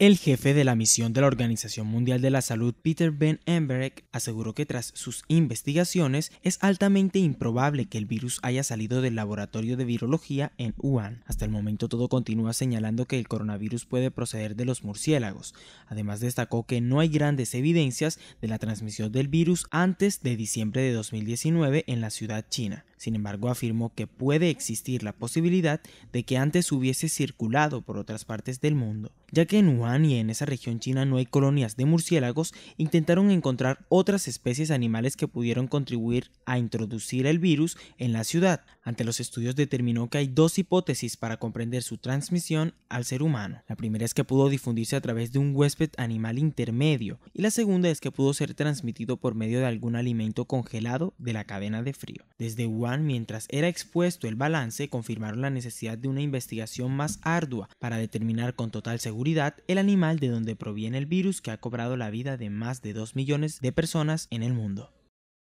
El jefe de la misión de la Organización Mundial de la Salud, Peter Ben Emberek, aseguró que tras sus investigaciones es altamente improbable que el virus haya salido del laboratorio de virología en Wuhan. Hasta el momento todo continúa señalando que el coronavirus puede proceder de los murciélagos. Además destacó que no hay grandes evidencias de la transmisión del virus antes de diciembre de 2019 en la ciudad china. Sin embargo, afirmó que puede existir la posibilidad de que antes hubiese circulado por otras partes del mundo, ya que en Wuhan y en esa región china no hay colonias de murciélagos, intentaron encontrar otras especies animales que pudieron contribuir a introducir el virus en la ciudad. Ante los estudios determinó que hay dos hipótesis para comprender su transmisión al ser humano. La primera es que pudo difundirse a través de un huésped animal intermedio y la segunda es que pudo ser transmitido por medio de algún alimento congelado de la cadena de frío. Desde mientras era expuesto el balance, confirmaron la necesidad de una investigación más ardua para determinar con total seguridad el animal de donde proviene el virus que ha cobrado la vida de más de 2 millones de personas en el mundo.